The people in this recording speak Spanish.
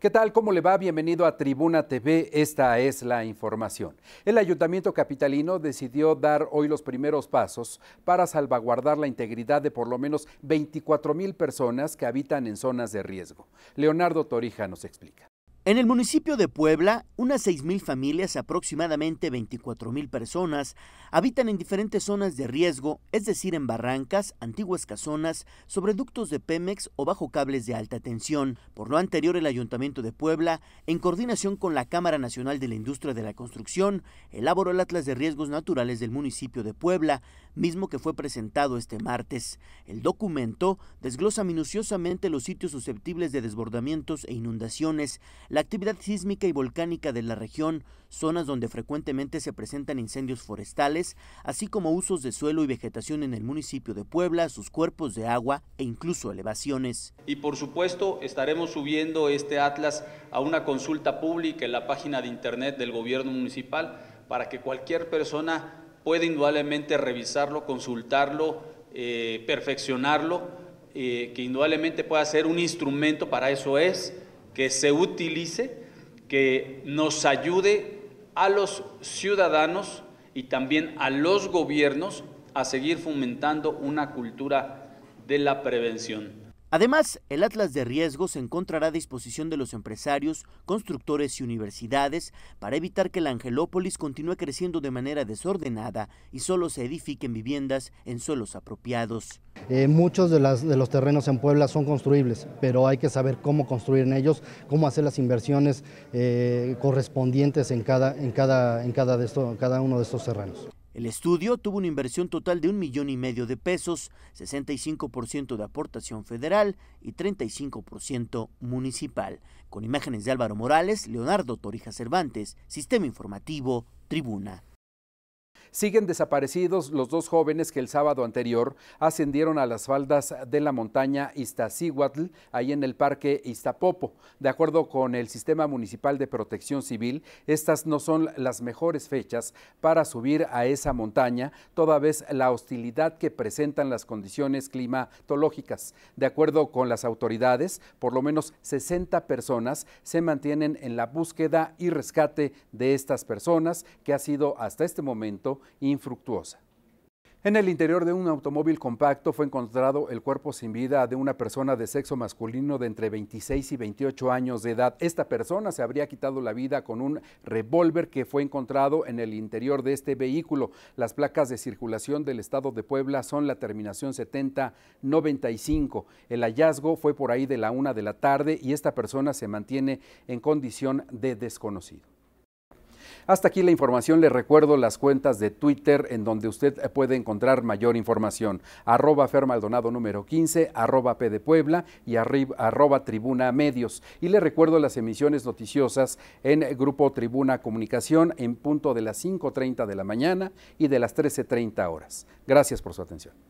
¿Qué tal? ¿Cómo le va? Bienvenido a Tribuna TV. Esta es la información. El ayuntamiento capitalino decidió dar hoy los primeros pasos para salvaguardar la integridad de por lo menos 24 mil personas que habitan en zonas de riesgo. Leonardo Torija nos explica. En el municipio de Puebla, unas 6.000 familias, aproximadamente 24.000 personas, habitan en diferentes zonas de riesgo, es decir, en barrancas, antiguas casonas, sobre ductos de Pemex o bajo cables de alta tensión. Por lo anterior, el Ayuntamiento de Puebla, en coordinación con la Cámara Nacional de la Industria de la Construcción, elaboró el Atlas de Riesgos Naturales del municipio de Puebla, mismo que fue presentado este martes. El documento desglosa minuciosamente los sitios susceptibles de desbordamientos e inundaciones, actividad sísmica y volcánica de la región, zonas donde frecuentemente se presentan incendios forestales, así como usos de suelo y vegetación en el municipio de Puebla, sus cuerpos de agua e incluso elevaciones. Y por supuesto estaremos subiendo este atlas a una consulta pública en la página de internet del gobierno municipal para que cualquier persona pueda indudablemente revisarlo, consultarlo, eh, perfeccionarlo, eh, que indudablemente pueda ser un instrumento, para eso es que se utilice, que nos ayude a los ciudadanos y también a los gobiernos a seguir fomentando una cultura de la prevención. Además, el Atlas de Riesgo se encontrará a disposición de los empresarios, constructores y universidades para evitar que la Angelópolis continúe creciendo de manera desordenada y solo se edifiquen viviendas en suelos apropiados. Eh, muchos de, los terrenos en Puebla son construibles, pero hay que saber cómo construir en ellos, cómo hacer las inversiones eh, correspondientes en en cada uno de estos terrenos. El estudio tuvo una inversión total de un millón y medio de pesos, 65% de aportación federal y 35% municipal. Con imágenes de Álvaro Morales, Leonardo Torija Cervantes, Sistema Informativo, Tribuna. Siguen desaparecidos los dos jóvenes que el sábado anterior ascendieron a las faldas de la montaña Iztaccíhuatl, ahí en el parque Iztapopo. De acuerdo con el Sistema Municipal de Protección Civil, estas no son las mejores fechas para subir a esa montaña, toda vez la hostilidad que presentan las condiciones climatológicas. De acuerdo con las autoridades, por lo menos 60 personas se mantienen en la búsqueda y rescate de estas personas que ha sido hasta este momento infructuosa. En el interior de un automóvil compacto fue encontrado el cuerpo sin vida de una persona de sexo masculino de entre 26 y 28 años de edad. Esta persona se habría quitado la vida con un revólver que fue encontrado en el interior de este vehículo. Las placas de circulación del estado de Puebla son la terminación 7095. El hallazgo fue por ahí de la una de la tarde y esta persona se mantiene en condición de desconocido. Hasta aquí la información. Les recuerdo las cuentas de Twitter en donde usted puede encontrar mayor información. Arroba Fer número 15, arroba P de Puebla y arroba Tribuna Medios. Y les recuerdo las emisiones noticiosas en Grupo Tribuna Comunicación en punto de las 5.30 de la mañana y de las 13.30 horas. Gracias por su atención.